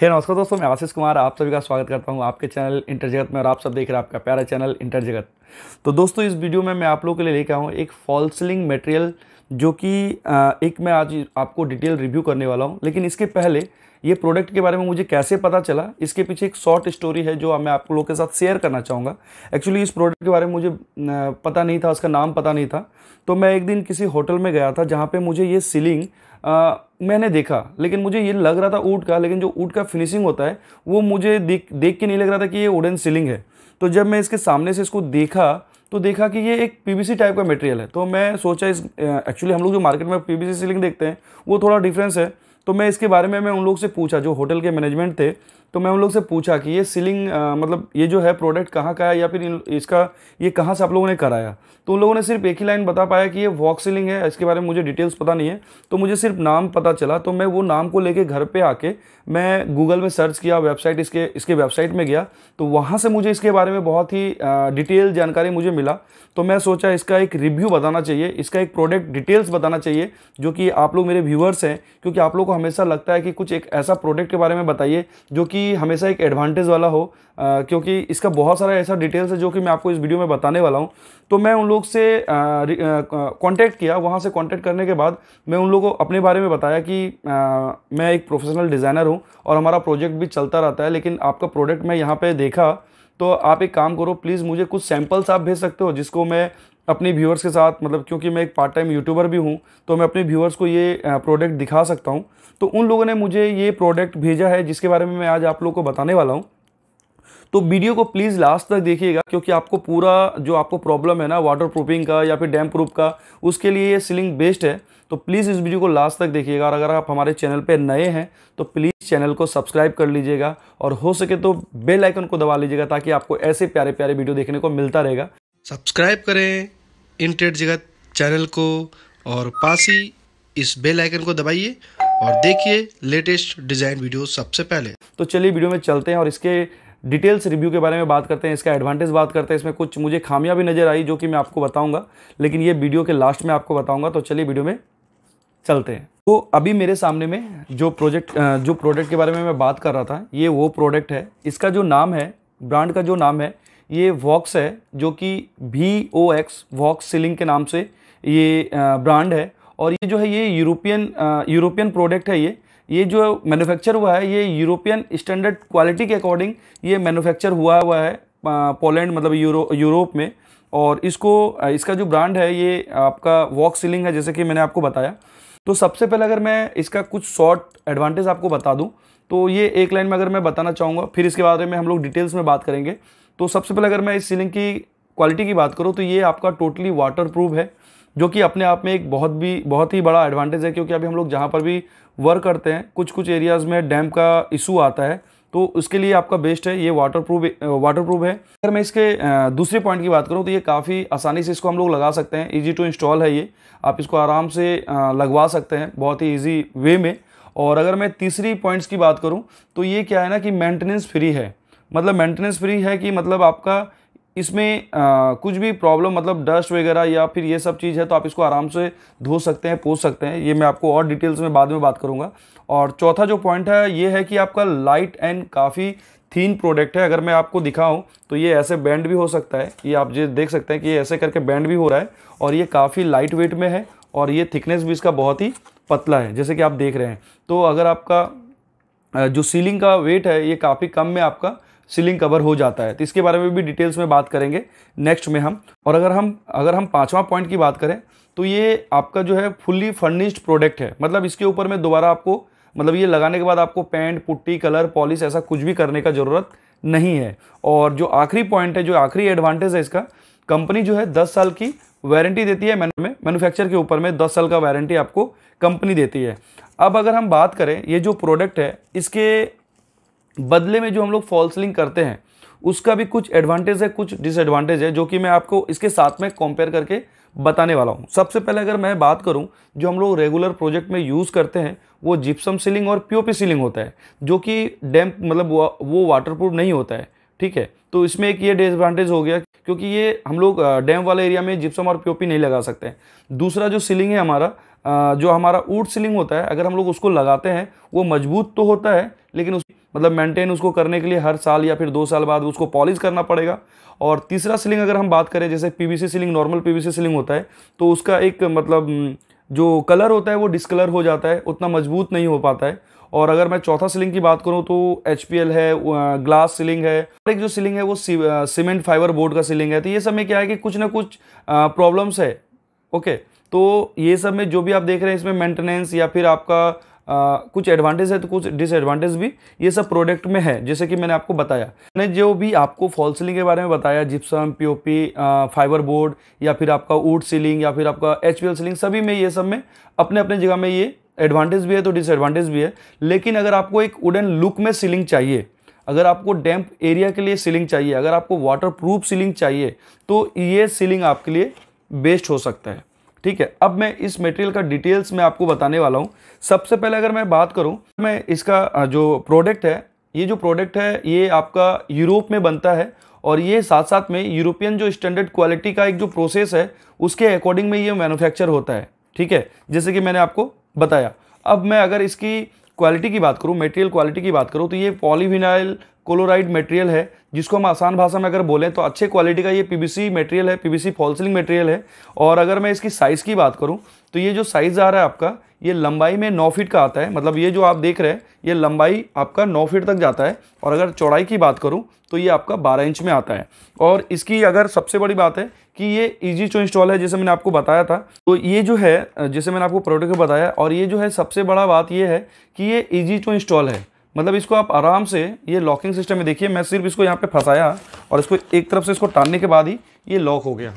हे नमस्कार दोस्तों मैं आशीष कुमार आप सभी का स्वागत करता हूं आपके चैनल इंटर जगत में और आप सब देख रहे हैं आपका प्यारा चैनल इंटर जगत तो दोस्तों इस वीडियो में मैं आप लोगों के लिए लेकर आऊँ एक फॉल्सलिंग मटेरियल जो कि एक मैं आज आपको डिटेल रिव्यू करने वाला हूँ लेकिन इसके पहले ये प्रोडक्ट के बारे में मुझे कैसे पता चला इसके पीछे एक शॉर्ट स्टोरी है जो मैं आप लोगों के साथ शेयर करना चाहूँगा एक्चुअली इस प्रोडक्ट के बारे में मुझे पता नहीं था उसका नाम पता नहीं था तो मैं एक दिन किसी होटल में गया था जहाँ पर मुझे ये सीलिंग आ, मैंने देखा लेकिन मुझे ये लग रहा था ऊट का लेकिन जो ऊट का फिनिशिंग होता है वो मुझे देख देख के नहीं लग रहा था कि ये वुडन सीलिंग है तो जब मैं इसके सामने से इसको देखा तो देखा कि ये एक पीवीसी टाइप का मटेरियल है तो मैं सोचा इस एक्चुअली हम लोग जो मार्केट में पीवीसी सीलिंग देखते हैं वो थोड़ा डिफरेंस है तो मैं इसके बारे में मैं उन लोग से पूछा जो होटल के मैनेजमेंट थे तो मैं उन लोग से पूछा कि ये सीलिंग मतलब ये जो है प्रोडक्ट कहाँ का है या फिर इसका ये कहाँ से आप लोगों ने कराया तो उन लोगों ने सिर्फ एक ही लाइन बता पाया कि ये वॉक सीलिंग है इसके बारे में मुझे डिटेल्स पता नहीं है तो मुझे सिर्फ नाम पता चला तो मैं वो नाम को लेके घर पे आके मैं गूगल में सर्च किया वेबसाइट इसके इसके वेबसाइट में गया तो वहाँ से मुझे इसके बारे में बहुत ही डिटेल जानकारी मुझे मिला तो मैं सोचा इसका एक रिव्यू बताना चाहिए इसका एक प्रोडक्ट डिटेल्स बताना चाहिए जो कि आप लोग मेरे व्यूअर्स हैं क्योंकि आप लोग को हमेशा लगता है कि कुछ एक ऐसा प्रोडक्ट के बारे में बताइए जो कि हमेशा एक एडवांटेज वाला हो आ, क्योंकि इसका बहुत सारा ऐसा डिटेल्स है जो कि मैं आपको इस वीडियो में बताने वाला हूँ तो मैं उन लोग से कॉन्टैक्ट किया वहाँ से कॉन्टैक्ट करने के बाद मैं उन लोगों को अपने बारे में बताया कि आ, मैं एक प्रोफेशनल डिज़ाइनर हूँ और हमारा प्रोजेक्ट भी चलता रहता है लेकिन आपका प्रोडक्ट मैं यहाँ पर देखा तो आप एक काम करो प्लीज़ मुझे कुछ सैम्पल्स आप भेज सकते हो जिसको मैं अपने व्यूअर्स के साथ मतलब क्योंकि मैं एक पार्ट टाइम यूट्यूबर भी हूँ तो मैं अपने व्यूअर्स को ये प्रोडक्ट दिखा सकता हूँ तो उन लोगों ने मुझे ये प्रोडक्ट भेजा है जिसके बारे में मैं आज आप लोग को बताने वाला हूँ तो वीडियो को प्लीज़ लास्ट तक देखिएगा क्योंकि आपको पूरा जो आपको प्रॉब्लम है ना वाटर प्रूफिंग का या फिर डैम प्रूफ का उसके लिए ये सीलिंग बेस्ट है तो प्लीज़ इस वीडियो को लास्ट तक देखिएगा और अगर आप हमारे चैनल पर नए हैं तो प्लीज़ चैनल को सब्सक्राइब कर लीजिएगा और हो सके तो बेल आइकन को दबा लीजिएगा ताकि आपको ऐसे प्यारे प्यारे वीडियो देखने को मिलता रहेगा सब्सक्राइब करें इंटरेट जगत चैनल को और पास ही इस बेल आइकन को दबाइए और देखिए लेटेस्ट डिज़ाइन वीडियो सबसे पहले तो चलिए वीडियो में चलते हैं और इसके डिटेल्स रिव्यू के बारे में बात करते हैं इसका एडवांटेज बात करते हैं इसमें कुछ मुझे खामियां भी नज़र आई जो कि मैं आपको बताऊंगा लेकिन ये वीडियो के लास्ट में आपको बताऊंगा तो चलिए वीडियो में चलते हैं तो अभी मेरे सामने में जो प्रोजेक्ट जो प्रोडक्ट के बारे में मैं बात कर रहा था ये वो प्रोडक्ट है इसका जो नाम है ब्रांड का जो नाम है ये वॉक्स है जो कि V O X Vox ceiling के नाम से ये ब्रांड है और ये जो है ये यूरोपियन यूरोपियन प्रोडक्ट है ये ये जो मैन्युफैक्चर हुआ है ये यूरोपियन स्टैंडर्ड क्वालिटी के अकॉर्डिंग ये मैन्युफैक्चर हुआ हुआ है पोलैंड मतलब यूरो यूरोप में और इसको इसका जो ब्रांड है ये आपका वॉक सीलिंग है जैसे कि मैंने आपको बताया तो सबसे पहले अगर मैं इसका कुछ शॉर्ट एडवांटेज आपको बता दूं तो ये एक लाइन में अगर मैं बताना चाहूँगा फिर इसके बारे में हम लोग डिटेल्स में बात करेंगे तो सबसे पहले अगर मैं इस सीलिंग की क्वालिटी की बात करूँ तो ये आपका टोटली वाटर प्रूफ है जो कि अपने आप में एक बहुत भी बहुत ही बड़ा एडवांटेज है क्योंकि अभी हम लोग जहाँ पर भी वर्क करते हैं कुछ कुछ एरियाज़ में डैम का इशू आता है तो उसके लिए आपका बेस्ट है ये वाटर प्रूफ वाटर प्रूफ है अगर मैं इसके दूसरे पॉइंट की बात करूँ तो ये काफ़ी आसानी से इसको हम लोग लगा सकते हैं ईजी टू इंस्टॉल है ये आप इसको आराम से लगवा सकते हैं बहुत ही ईजी वे में और अगर मैं तीसरी पॉइंट्स की बात करूँ तो ये क्या है ना कि मेंटेनेंस फ्री है मतलब मेंटेनेंस फ्री है कि मतलब आपका इसमें आ, कुछ भी प्रॉब्लम मतलब डस्ट वगैरह या फिर ये सब चीज़ है तो आप इसको आराम से धो सकते हैं पोस सकते हैं ये मैं आपको और डिटेल्स में बाद में बात करूँगा और चौथा जो पॉइंट है ये है कि आपका लाइट एंड काफ़ी थीन प्रोडक्ट है अगर मैं आपको दिखाऊं तो ये ऐसे बैंड भी हो सकता है ये आप जो देख सकते हैं कि ये ऐसे करके बैंड भी हो रहा है और ये काफ़ी लाइट वेट में है और ये थिकनेस भी इसका बहुत ही पतला है जैसे कि आप देख रहे हैं तो अगर आपका जो सीलिंग का वेट है ये काफ़ी कम में आपका सीलिंग कवर हो जाता है तो इसके बारे में भी डिटेल्स में बात करेंगे नेक्स्ट में हम और अगर हम अगर हम पाँचवा पॉइंट की बात करें तो ये आपका जो है फुल्ली फर्निश्ड प्रोडक्ट है मतलब इसके ऊपर में दोबारा आपको मतलब ये लगाने के बाद आपको पेंट पुट्टी कलर पॉलिश ऐसा कुछ भी करने का ज़रूरत नहीं है और जो आखिरी पॉइंट है जो आखिरी एडवांटेज है इसका कंपनी जो है दस साल की वारंटी देती है मैनुफैक्चर के ऊपर में दस साल का वारंटी आपको कंपनी देती है अब अगर हम बात करें ये जो प्रोडक्ट है इसके बदले में जो हम लोग फॉल्स लिंक करते हैं उसका भी कुछ एडवांटेज है कुछ डिसएडवांटेज है जो कि मैं आपको इसके साथ में कंपेयर करके बताने वाला हूँ सबसे पहले अगर मैं बात करूँ जो हम लोग रेगुलर प्रोजेक्ट में यूज़ करते हैं वो जिप्सम सीलिंग और पीओपी सीलिंग होता है जो कि डैम्प मतलब वो वाटरप्रूफ नहीं होता है ठीक है तो इसमें एक ये डिसएडवांटेज हो गया क्योंकि ये हम लोग डैम वाले एरिया में जिप्सम और पीओपी नहीं लगा सकते हैं दूसरा जो सीलिंग है हमारा जो हमारा ऊट सीलिंग होता है अगर हम लोग उसको लगाते हैं वो मजबूत तो होता है लेकिन उस मतलब मेंटेन उसको करने के लिए हर साल या फिर दो साल बाद उसको पॉलिश करना पड़ेगा और तीसरा सीलिंग अगर हम बात करें जैसे PVC ceiling normal PVC ceiling होता है तो उसका एक मतलब हम्म, जो कलर होता है वो डिसकलर हो जाता है उतना मजबूत नहीं हो पाता है और अगर मैं चौथा सीलिंग की बात करूँ तो एच है ग्लास सीलिंग है और एक जो सीलिंग है वो सीमेंट फाइबर बोर्ड का सीलिंग है तो ये सब में क्या है कि कुछ ना कुछ प्रॉब्लम्स है ओके तो ये सब में जो भी आप देख रहे हैं इसमें मेंटेनेंस या फिर आपका आ, कुछ एडवांटेज है तो कुछ डिसएडवांटेज भी ये सब प्रोडक्ट में है जैसे कि मैंने आपको बताया मैंने जो भी आपको फॉल सीलिंग के बारे में बताया जिप्सम पीओपी फाइबर बोर्ड या फिर आपका वुड सीलिंग या फिर आपका एच सीलिंग सभी में ये सब में अपने अपने जगह में ये एडवांटेज भी है तो डिसएडवांटेज भी है लेकिन अगर आपको एक वुडन लुक में सीलिंग चाहिए अगर आपको डैम्प एरिया के लिए सीलिंग चाहिए अगर आपको वाटर प्रूफ सीलिंग चाहिए तो ये सीलिंग आपके लिए बेस्ट हो सकता है ठीक है अब मैं इस मटेरियल का डिटेल्स में आपको बताने वाला हूँ सबसे पहले अगर मैं बात करूँ मैं इसका जो प्रोडक्ट है ये जो प्रोडक्ट है ये आपका यूरोप में बनता है और ये साथ साथ में यूरोपियन जो स्टैंडर्ड क्वालिटी का एक जो प्रोसेस है उसके अकॉर्डिंग में ये मैन्युफैक्चर होता है ठीक है जैसे कि मैंने आपको बताया अब मैं अगर इसकी क्वालिटी की बात करूँ मटेरियल क्वालिटी की बात करूँ तो ये पॉलीविनाइल क्लोराइड मटेरियल है जिसको हम आसान भाषा में अगर बोलें तो अच्छे क्वालिटी का ये पीबीसी मटेरियल है पीबीसी फॉल्सिलिंग मटेरियल है और अगर मैं इसकी साइज़ की बात करूँ तो ये जो साइज़ आ रहा है आपका ये लंबाई में नौ फीट का आता है मतलब ये जो आप देख रहे हैं ये लंबाई आपका नौ फीट तक जाता है और अगर चौड़ाई की बात करूँ तो ये आपका बारह इंच में आता है और इसकी अगर सबसे बड़ी बात है कि ये इजी टू इंस्टॉल है जैसे मैंने आपको बताया था तो ये जो है जैसे मैंने आपको प्रोडक्ट बताया और ये जो है सबसे बड़ा बात ये है कि ये ईजी टू इंस्टॉल है मतलब इसको आप आराम से ये लॉकिंग सिस्टम में देखिए मैं सिर्फ इसको यहाँ पे फंसाया और इसको एक तरफ से इसको टालने के बाद ही ये लॉक हो गया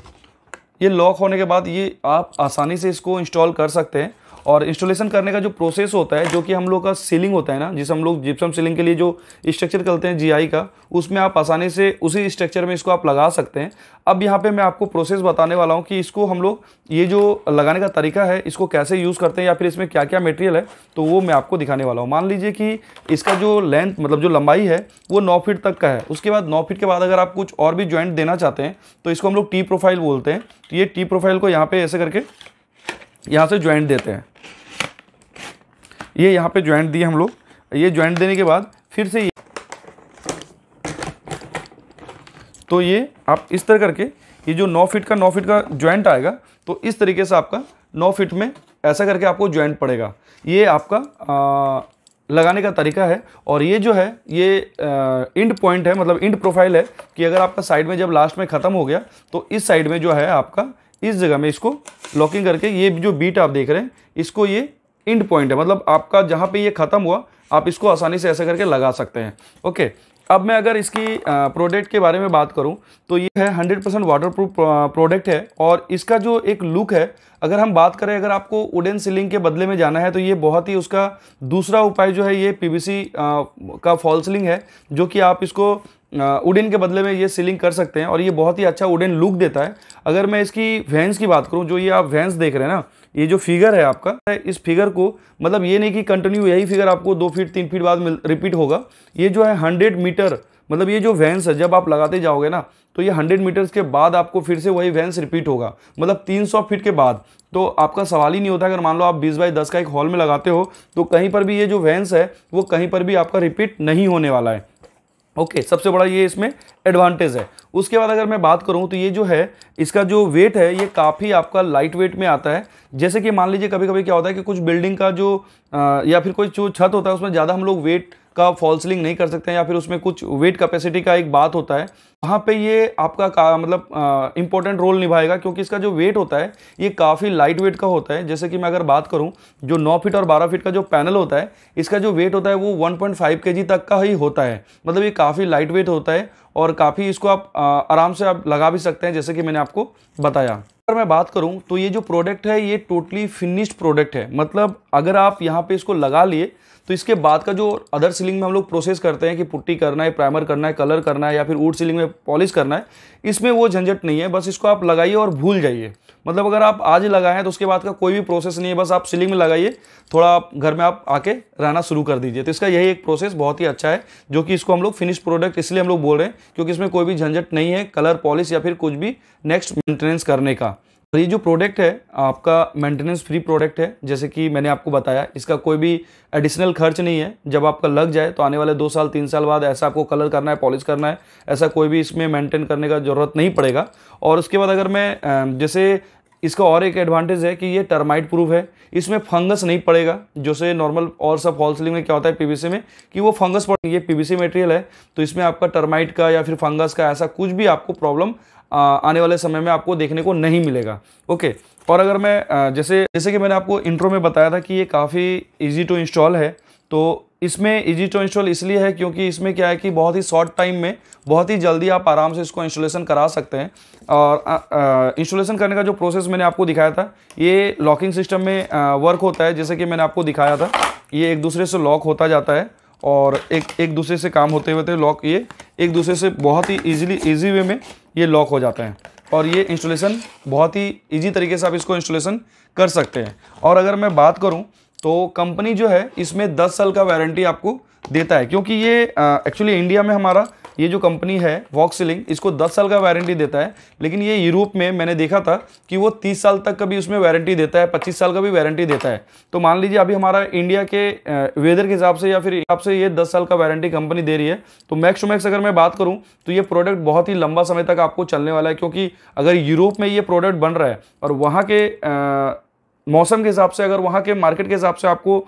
ये लॉक होने के बाद ये आप आसानी से इसको इंस्टॉल कर सकते हैं और इंस्टॉलेशन करने का जो प्रोसेस होता है जो कि हम लोग का सीलिंग होता है ना जिस हम लोग जिप्सम सीलिंग के लिए जो स्ट्रक्चर करते हैं जीआई का उसमें आप आसानी से उसी स्ट्रक्चर में इसको आप लगा सकते हैं अब यहाँ पे मैं आपको प्रोसेस बताने वाला हूँ कि इसको हम लोग ये जो लगाने का तरीका है इसको कैसे यूज़ करते हैं या फिर इसमें क्या क्या मेटेरियल है तो वो मैं आपको दिखाने वाला हूँ मान लीजिए कि इसका जो लेंथ मतलब जो लंबाई है वो नौ फिट तक का है उसके बाद नौ फिट के बाद अगर आप कुछ और भी ज्वाइंट देना चाहते हैं तो इसको हम लोग टी प्रोफाइल बोलते हैं तो ये टी प्रोफाइल को यहाँ पर ऐसे करके यहाँ से ज्वाइंट देते हैं ये यहाँ पे ज्वाइंट दिए हम लोग ये ज्वाइंट देने के बाद फिर से ये तो ये आप इस तरह करके ये जो नौ फीट का नौ फीट का ज्वाइंट आएगा तो इस तरीके से आपका नौ फीट में ऐसा करके आपको ज्वाइंट पड़ेगा ये आपका आ, लगाने का तरीका है और ये जो है ये इंड पॉइंट है मतलब इंड प्रोफाइल है कि अगर आपका साइड में जब लास्ट में ख़त्म हो गया तो इस साइड में जो है आपका इस जगह में इसको लॉकिंग करके ये जो बीट आप देख रहे हैं इसको ये इंड पॉइंट है मतलब आपका जहाँ पे ये ख़त्म हुआ आप इसको आसानी से ऐसा करके लगा सकते हैं ओके अब मैं अगर इसकी प्रोडक्ट के बारे में बात करूँ तो ये है hundred percent water proof product है और इसका जो एक लुक है अगर हम बात करें अगर आपको वुडन सीलिंग के बदले में जाना है तो ये बहुत ही उसका दूसरा उपाय जो है ये पीवीसी का फॉल सीलिंग है जो कि आप इसको वुडन के बदले में ये सीलिंग कर सकते हैं और ये बहुत ही अच्छा वुडन लुक देता है अगर मैं इसकी वैंस की बात करूँ जो ये आप वैंस देख रहे हैं ना ये जो फिगर है आपका इस फिगर को मतलब ये नहीं कि कंटिन्यू यही फिगर आपको दो फीट तीन फीट बाद मिल रिपीट होगा ये जो है हंड्रेड मीटर मतलब ये जो वैंस है जब आप लगाते जाओगे ना तो ये 100 मीटर्स के बाद आपको फिर से वही वैंस रिपीट होगा मतलब 300 फीट के बाद तो आपका सवाल ही नहीं होता अगर मान लो आप 20 बाई 10 का एक हॉल में लगाते हो तो कहीं पर भी ये जो वैंस है वो कहीं पर भी आपका रिपीट नहीं होने वाला है ओके okay, सबसे बड़ा ये इसमें एडवांटेज है उसके बाद अगर मैं बात करूँ तो ये जो है इसका जो वेट है ये काफ़ी आपका लाइट वेट में आता है जैसे कि मान लीजिए कभी कभी क्या होता है कि कुछ बिल्डिंग का जो आ, या फिर कोई जो छत होता है उसमें ज़्यादा हम लोग वेट का फॉल्सलिंग नहीं कर सकते हैं या फिर उसमें कुछ वेट कैपेसिटी का एक बात होता है वहाँ पे ये आपका का, मतलब इम्पोर्टेंट रोल निभाएगा क्योंकि इसका जो वेट होता है ये काफ़ी लाइट वेट का होता है जैसे कि मैं अगर बात करूँ जो 9 फीट और 12 फीट का जो पैनल होता है इसका जो वेट होता है वो 1.5 पॉइंट तक का ही होता है मतलब ये काफ़ी लाइट वेट होता है और काफ़ी इसको आप आराम से आप लगा भी सकते हैं जैसे कि मैंने आपको बताया अगर मैं बात करूँ तो ये जो प्रोडक्ट है ये टोटली फिनिश्ड प्रोडक्ट है मतलब अगर आप यहाँ पर इसको लगा लिए तो इसके बाद का जो अदर सीलिंग में हम लोग प्रोसेस करते हैं कि पुट्टी करना है प्राइमर करना है कलर करना है या फिर वुड सीलिंग में पॉलिश करना है इसमें वो झंझट नहीं है बस इसको आप लगाइए और भूल जाइए मतलब अगर आप आज लगाएं तो उसके बाद का कोई भी प्रोसेस नहीं है बस आप सीलिंग में लगाइए थोड़ा आप घर में आप आके रहना शुरू कर दीजिए तो इसका यही एक प्रोसेस बहुत ही अच्छा है जो कि इसको हम लोग फिनिश प्रोडक्ट इसलिए हम लोग बोल रहे हैं क्योंकि इसमें कोई भी झंझट नहीं है कलर पॉलिश या फिर कुछ भी नेक्स्ट मेंटेनेंस करने का तो ये जो प्रोडक्ट है आपका मेंटेनेंस फ्री प्रोडक्ट है जैसे कि मैंने आपको बताया इसका कोई भी एडिशनल खर्च नहीं है जब आपका लग जाए तो आने वाले दो साल तीन साल बाद ऐसा आपको कलर करना है पॉलिश करना है ऐसा कोई भी इसमें मेंटेन करने का ज़रूरत नहीं पड़ेगा और उसके बाद अगर मैं जैसे इसका और एक एडवांटेज है कि ये टर्माइट प्रूफ है इसमें फंगस नहीं पड़ेगा जो से नॉर्मल और सब हॉल सीलिंग में क्या होता है पीवीसी में कि वो फंगस पड़ ये पीवीसी मटेरियल है तो इसमें आपका टर्माइट का या फिर फंगस का ऐसा कुछ भी आपको प्रॉब्लम आने वाले समय में आपको देखने को नहीं मिलेगा ओके और अगर मैं जैसे जैसे कि मैंने आपको इंट्रो में बताया था कि ये काफ़ी ईजी टू इंस्टॉल है तो इसमें ईजी टू इंस्टॉल इसलिए है क्योंकि इसमें क्या है कि बहुत ही शॉर्ट टाइम में बहुत ही जल्दी आप आराम से इसको इंस्टॉलेशन करा सकते हैं और इंस्टॉलेशन करने का जो प्रोसेस मैंने आपको दिखाया था ये लॉकिंग सिस्टम में वर्क होता है जैसे कि मैंने आपको दिखाया था ये एक दूसरे से लॉक होता जाता है और एक एक दूसरे से काम होते होते लॉक ये एक दूसरे से बहुत ही ईजिली ईजी वे में ये लॉक हो जाता है और ये इंस्टॉलेशन बहुत ही ईजी तरीके से आप इसको इंस्टॉलेशन कर सकते हैं और अगर मैं बात करूँ तो कंपनी जो है इसमें 10 साल का वारंटी आपको देता है क्योंकि ये एक्चुअली इंडिया में हमारा ये जो कंपनी है वॉक्सिलिंग इसको 10 साल का वारंटी देता है लेकिन ये यूरोप में मैंने देखा था कि वो 30 साल तक का भी उसमें वारंटी देता है 25 साल का भी वारंटी देता है तो मान लीजिए अभी हमारा इंडिया के वेदर के हिसाब से या फिर हिसाब से ये दस साल का वारंटी कंपनी दे रही है तो मैक्स टू मैक्स अगर मैं बात करूँ तो ये प्रोडक्ट बहुत ही लंबा समय तक आपको चलने वाला है क्योंकि अगर यूरोप में ये प्रोडक्ट बन रहा है और वहाँ के मौसम के हिसाब से अगर वहाँ के मार्केट के हिसाब से आपको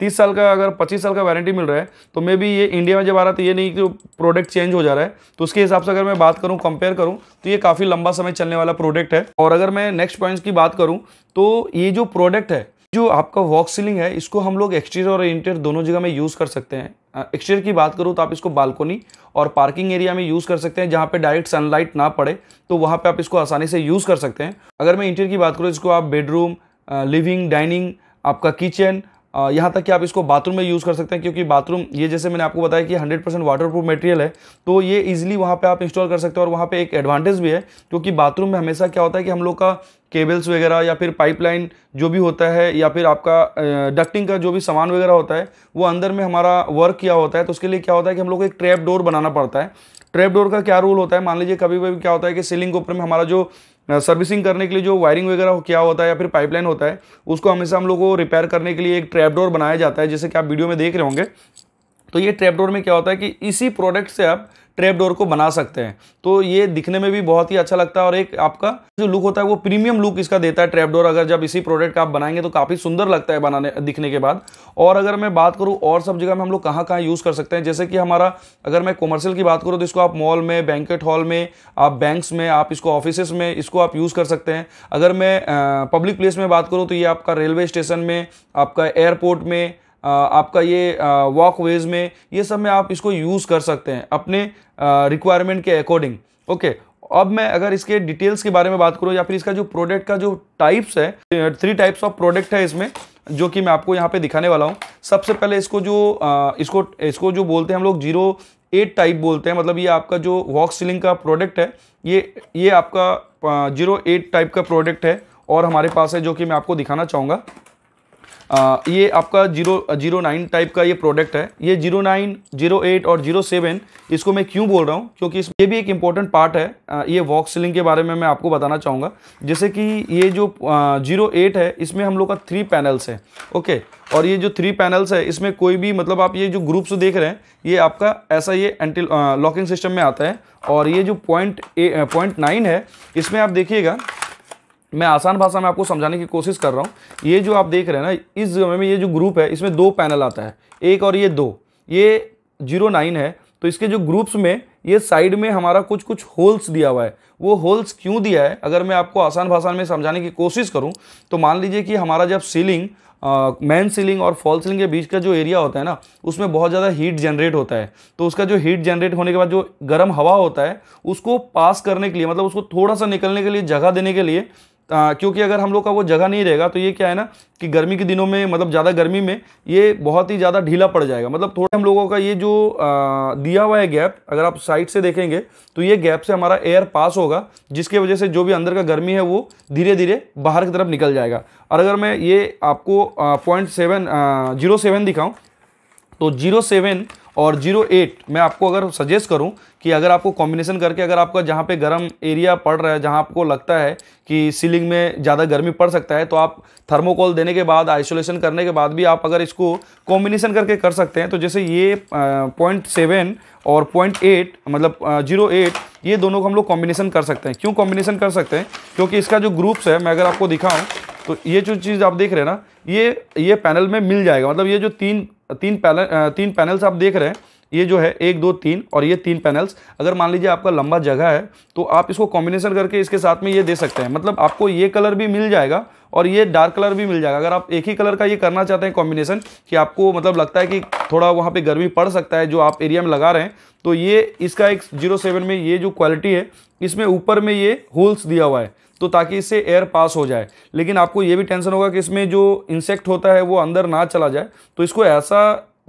तीस साल का अगर पच्चीस साल का वारंटी मिल रहा है तो मे भी ये इंडिया में जब आ रहा है तो ये नहीं कि प्रोडक्ट चेंज हो जा रहा है तो उसके हिसाब से अगर मैं बात करूँ कंपेयर करूँ तो ये काफ़ी लंबा समय चलने वाला प्रोडक्ट है और अगर मैं नेक्स्ट पॉइंट्स की बात करूँ तो ये जो प्रोडक्ट है जो आपका वॉक सीलिंग है इसको हम लोग एक्सटीरियर और इंटीरियर दोनों जगह में यूज़ कर सकते हैं एक्सटीरियर की बात करूँ तो आप इसको बालकोनी और पार्किंग एरिया में यूज़ कर सकते हैं जहाँ पे डायरेक्ट सनलाइट ना पड़े तो वहाँ पे आप इसको आसानी से यूज़ कर सकते हैं अगर मैं इंटीरियर की बात करूँ इसको आप बेडरूम लिविंग डाइनिंग आपका किचन यहाँ तक कि आप इसको बाथरूम में यूज़ कर सकते हैं क्योंकि बाथरूम ये जैसे मैंने आपको बताया कि 100 परसेंट प्रूफ मटेरियल है तो ये इजीली वहाँ पे आप इंस्टॉल कर सकते हैं और वहाँ पे एक एडवांटेज भी है क्योंकि बाथरूम में हमेशा क्या होता है कि हम लोग का केबल्स वगैरह या फिर पाइपलाइन जो भी होता है या फिर आपका डक्टिंग का जो भी सामान वगैरह होता है वो अंदर में हमारा वर्क किया होता है तो उसके लिए क्या होता है कि हम लोग को एक ट्रैप डोर बनाना पड़ता है ट्रैप डोर का क्या रूल होता है मान लीजिए कभी कभी क्या होता है कि सीलिंग के ऊपर में हमारा जो सर्विसिंग करने के लिए जो वायरिंग वगैरह क्या होता है या फिर पाइपलाइन होता है उसको हमेशा हम लोग को रिपेयर करने के लिए एक ट्रैपडोर बनाया जाता है जैसे कि आप वीडियो में देख रहे होंगे तो ये ट्रैपडोर में क्या होता है कि इसी प्रोडक्ट से आप ट्रेप डोर को बना सकते हैं तो ये दिखने में भी बहुत ही अच्छा लगता है और एक आपका जो लुक होता है वो प्रीमियम लुक इसका देता है ट्रैप डोर अगर जब इसी प्रोडक्ट का आप बनाएंगे तो काफ़ी सुंदर लगता है बनाने दिखने के बाद और अगर मैं बात करूँ और सब जगह में हम लोग कहाँ कहाँ यूज़ कर सकते हैं जैसे कि हमारा अगर मैं कॉमर्शियल की बात करूँ तो इसको आप मॉल में बैंकेट हॉल में आप बैंक्स में आप इसको ऑफिस में इसको आप यूज़ कर सकते हैं अगर मैं पब्लिक प्लेस में बात करूँ तो ये आपका रेलवे स्टेशन में आपका एयरपोर्ट में आपका ये वॉक वेज में ये सब में आप इसको यूज़ कर सकते हैं अपने रिक्वायरमेंट के अकॉर्डिंग ओके अब मैं अगर इसके डिटेल्स के बारे में बात करूँ या फिर इसका जो प्रोडक्ट का जो टाइप्स है थ्री टाइप्स ऑफ प्रोडक्ट है इसमें जो कि मैं आपको यहाँ पे दिखाने वाला हूँ सबसे पहले इसको जो इसको इसको जो बोलते हैं हम लोग जीरो एट टाइप बोलते हैं मतलब ये आपका जो वॉक सीलिंग का प्रोडक्ट है ये ये आपका जीरो एट टाइप का प्रोडक्ट है और हमारे पास है जो कि मैं आपको दिखाना चाहूँगा आ, ये आपका जीरो जीरो नाइन टाइप का ये प्रोडक्ट है ये जीरो नाइन जीरो एट और जीरो सेवन इसको मैं क्यों बोल रहा हूँ क्योंकि इस ये भी एक इंपॉर्टेंट पार्ट है आ, ये वॉक सीलिंग के बारे में मैं आपको बताना चाहूँगा जैसे कि ये जो जीरो एट है इसमें हम लोग का थ्री पैनल्स है ओके और ये जो थ्री पैनल्स है इसमें कोई भी मतलब आप ये जो ग्रुप्स देख रहे हैं ये आपका ऐसा ये एंटी लॉकिंग सिस्टम में आता है और ये जो पॉइंट पॉइंट नाइन है इसमें आप देखिएगा मैं आसान भाषा में आपको समझाने की कोशिश कर रहा हूँ ये जो आप देख रहे हैं ना इस में ये जो ग्रुप है इसमें दो पैनल आता है एक और ये दो ये जीरो नाइन है तो इसके जो ग्रुप्स में ये साइड में हमारा कुछ कुछ होल्स दिया हुआ है वो होल्स क्यों दिया है अगर मैं आपको आसान भाषा में समझाने की कोशिश करूँ तो मान लीजिए कि हमारा जब सीलिंग मैन सीलिंग और फॉल सीलिंग के बीच का जो एरिया होता है ना उसमें बहुत ज़्यादा हीट जनरेट होता है तो उसका जो हीट जनरेट होने के बाद जो गर्म हवा होता है उसको पास करने के लिए मतलब उसको थोड़ा सा निकलने के लिए जगह देने के लिए क्योंकि अगर हम लोग का वो जगह नहीं रहेगा तो ये क्या है ना कि गर्मी के दिनों में मतलब ज़्यादा गर्मी में ये बहुत ही ज़्यादा ढीला पड़ जाएगा मतलब थोड़ा हम लोगों का ये जो आ, दिया हुआ है गैप अगर आप साइड से देखेंगे तो ये गैप से हमारा एयर पास होगा जिसकी वजह से जो भी अंदर का गर्मी है वो धीरे धीरे बाहर की तरफ निकल जाएगा और अगर मैं ये आपको पॉइंट सेवन जीरो सेवन दिखाऊँ तो जीरो सेवन और जीरो एट मैं आपको अगर सजेस्ट करूं कि अगर आपको कॉम्बिनेशन करके अगर आपका जहां पे गर्म एरिया पड़ रहा है जहां आपको लगता है कि सीलिंग में ज़्यादा गर्मी पड़ सकता है तो आप थर्मोकोल देने के बाद आइसोलेशन करने के बाद भी आप अगर इसको कॉम्बिनेशन करके कर सकते हैं तो जैसे ये पॉइंट सेवन और पॉइंट एट मतलब जीरो एट ये दोनों को हम लोग कॉम्बिनेशन कर सकते हैं क्यों कॉम्बिनेशन कर सकते हैं क्योंकि इसका जो ग्रुप्स है मैं अगर आपको दिखाऊँ तो ये जो चीज़ आप देख रहे हैं ना ये ये पैनल में मिल जाएगा मतलब ये जो तीन तीन पैनल तीन पैनल्स आप देख रहे हैं ये जो है एक दो तीन और ये तीन पैनल्स अगर मान लीजिए आपका लंबा जगह है तो आप इसको कॉम्बिनेशन करके इसके साथ में ये दे सकते हैं मतलब आपको ये कलर भी मिल जाएगा और ये डार्क कलर भी मिल जाएगा अगर आप एक ही कलर का ये करना चाहते हैं कॉम्बिनेशन कि आपको मतलब लगता है कि थोड़ा वहाँ पे गर्मी पड़ सकता है जो आप एरिया में लगा रहे हैं तो ये इसका एक जीरो सेवन में ये जो क्वालिटी है इसमें ऊपर में ये होल्स दिया हुआ है तो ताकि इससे एयर पास हो जाए लेकिन आपको ये भी टेंशन होगा कि इसमें जो इंसेक्ट होता है वो अंदर ना चला जाए तो इसको ऐसा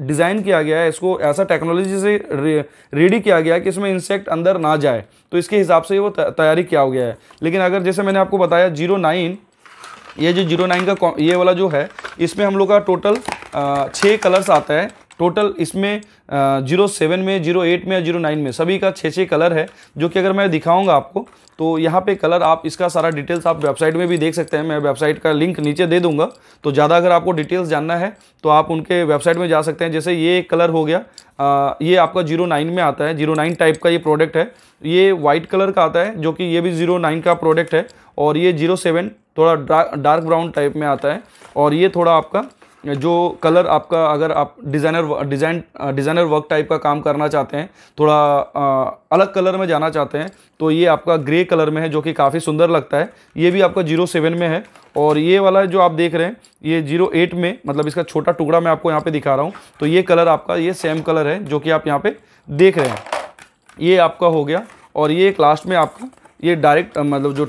डिज़ाइन किया गया है इसको ऐसा टेक्नोलॉजी से रेडी किया गया है कि इसमें इंसेक्ट अंदर ना जाए तो इसके हिसाब से वो तैयारी किया हो गया है लेकिन अगर जैसे मैंने आपको बताया जीरो नाइन ये जो जीरो नाइन का ये वाला जो है इसमें हम लोग का टोटल छः कलर्स आता है टोटल इसमें जीरो सेवन में जीरो एट में या जीरो नाइन में सभी का छः छः कलर है जो कि अगर मैं दिखाऊंगा आपको तो यहाँ पे कलर आप इसका सारा डिटेल्स आप वेबसाइट में भी देख सकते हैं मैं वेबसाइट का लिंक नीचे दे दूंगा तो ज़्यादा अगर आपको डिटेल्स जानना है तो आप उनके वेबसाइट में जा सकते हैं जैसे ये कलर हो गया आ, ये आपका जीरो नाइन में आता है जीरो नाइन टाइप का ये प्रोडक्ट है ये वाइट कलर का आता है जो कि ये भी जीरो नाइन का प्रोडक्ट है और ये जीरो सेवन थोड़ा डार्क ब्राउन टाइप में आता है और ये थोड़ा आपका जो कलर आपका अगर आप designer design designer work type का काम करना चाहते हैं थोड़ा आ, अलग कलर में जाना चाहते हैं तो ये आपका ग्रे कलर में है जो कि काफ़ी सुंदर लगता है ये भी आपका जीरो सेवन में है और ये वाला जो आप देख रहे हैं ये जीरो एट में मतलब इसका छोटा टुकड़ा मैं आपको यहाँ पर दिखा रहा हूँ तो ये कलर आपका ये सेम कलर है जो कि आप यहाँ पर देख रहे हैं ये आपका हो गया और ये एक लास्ट में आपका ये डायरेक्ट मतलब जो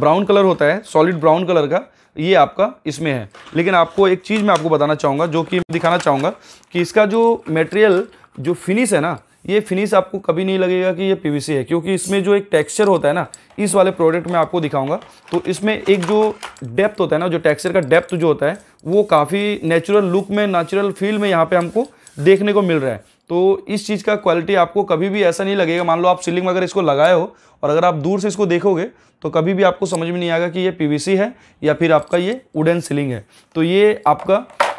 ब्राउन कलर होता है सॉलिड ब्राउन कलर का ये आपका इसमें है लेकिन आपको एक चीज़ मैं आपको बताना चाहूँगा जो कि दिखाना चाहूँगा कि इसका जो मटेरियल जो फिनिश है ना ये फिनिश आपको कभी नहीं लगेगा कि ये पीवीसी है क्योंकि इसमें जो एक टेक्सचर होता है ना इस वाले प्रोडक्ट में आपको दिखाऊंगा तो इसमें एक जो डेप्थ होता है ना जो टेक्सचर का डेप्थ जो होता है वो काफ़ी नेचुरल लुक में नेचुरल फील में यहाँ पे हमको देखने को मिल रहा है तो इस चीज़ का क्वालिटी आपको कभी भी ऐसा नहीं लगेगा मान लो आप सीलिंग में अगर इसको लगाए हो और अगर आप दूर से इसको देखोगे तो कभी भी आपको समझ में नहीं आएगा कि ये पीवीसी है या फिर आपका ये वुडन सीलिंग है तो ये आपका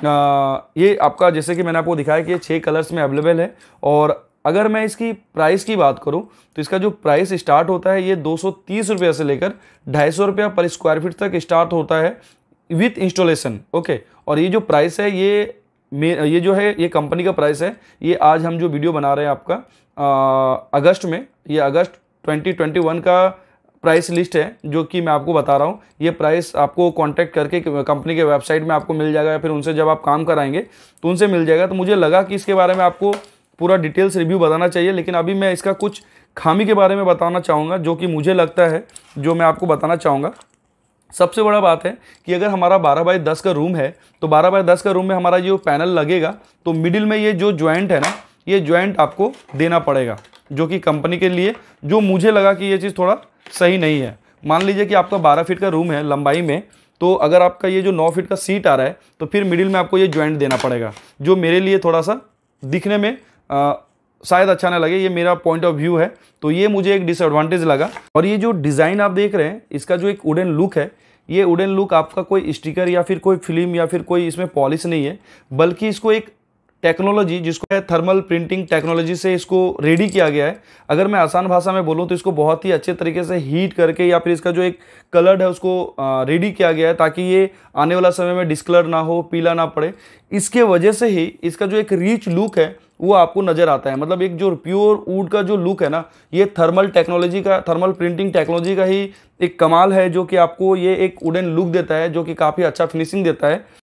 आ, ये आपका जैसे कि मैंने आपको दिखाया कि ये छः कलर्स में अवेलेबल है और अगर मैं इसकी प्राइस की बात करूँ तो इसका जो प्राइस स्टार्ट होता है ये दो से लेकर ढाई सौ पर स्क्वायर फीट तक स्टार्ट होता है विथ इंस्टॉलेसन ओके और ये जो प्राइस है ये मे ये जो है ये कंपनी का प्राइस है ये आज हम जो वीडियो बना रहे हैं आपका आ, अगस्त में ये अगस्त 2021 का प्राइस लिस्ट है जो कि मैं आपको बता रहा हूँ ये प्राइस आपको कांटेक्ट करके कंपनी के वेबसाइट में आपको मिल जाएगा या फिर उनसे जब आप काम कराएंगे तो उनसे मिल जाएगा तो मुझे लगा कि इसके बारे में आपको पूरा डिटेल्स रिव्यू बताना चाहिए लेकिन अभी मैं इसका कुछ खामी के बारे में बताना चाहूँगा जो कि मुझे लगता है जो मैं आपको बताना चाहूँगा सबसे बड़ा बात है कि अगर हमारा बारह बाई दस का रूम है तो बारह बाय दस का रूम में हमारा जो पैनल लगेगा तो मिडिल में ये जो ज्वाइंट है ना ये ज्वाइंट आपको देना पड़ेगा जो कि कंपनी के लिए जो मुझे लगा कि ये चीज़ थोड़ा सही नहीं है मान लीजिए कि आपका बारह फिट का रूम है लंबाई में तो अगर आपका ये जो नौ फिट का सीट आ रहा है तो फिर मिडिल में आपको ये ज्वाइंट देना पड़ेगा जो मेरे लिए थोड़ा सा दिखने में आ, शायद अच्छा ना लगे ये मेरा पॉइंट ऑफ व्यू है तो ये मुझे एक डिसएडवांटेज लगा और ये जो डिज़ाइन आप देख रहे हैं इसका जो एक वुडन लुक है ये वुडन लुक आपका कोई स्टिकर या फिर कोई फिल्म या फिर कोई इसमें पॉलिश नहीं है बल्कि इसको एक टेक्नोलॉजी जिसको है थर्मल प्रिंटिंग टेक्नोलॉजी से इसको रेडी किया गया है अगर मैं आसान भाषा में बोलूँ तो इसको बहुत ही अच्छे तरीके से हीट करके या फिर इसका जो एक कलर्ड है उसको रेडी किया गया है ताकि ये आने वाला समय में डिस्कलर ना हो पीला ना पड़े इसके वजह से ही इसका जो एक रिच लुक है वो आपको नजर आता है मतलब एक जो प्योर वूड का जो लुक है ना ये थर्मल टेक्नोलॉजी का थर्मल प्रिंटिंग टेक्नोलॉजी का ही एक कमाल है जो कि आपको ये एक वुडन लुक देता है जो कि काफ़ी अच्छा फिनिशिंग देता है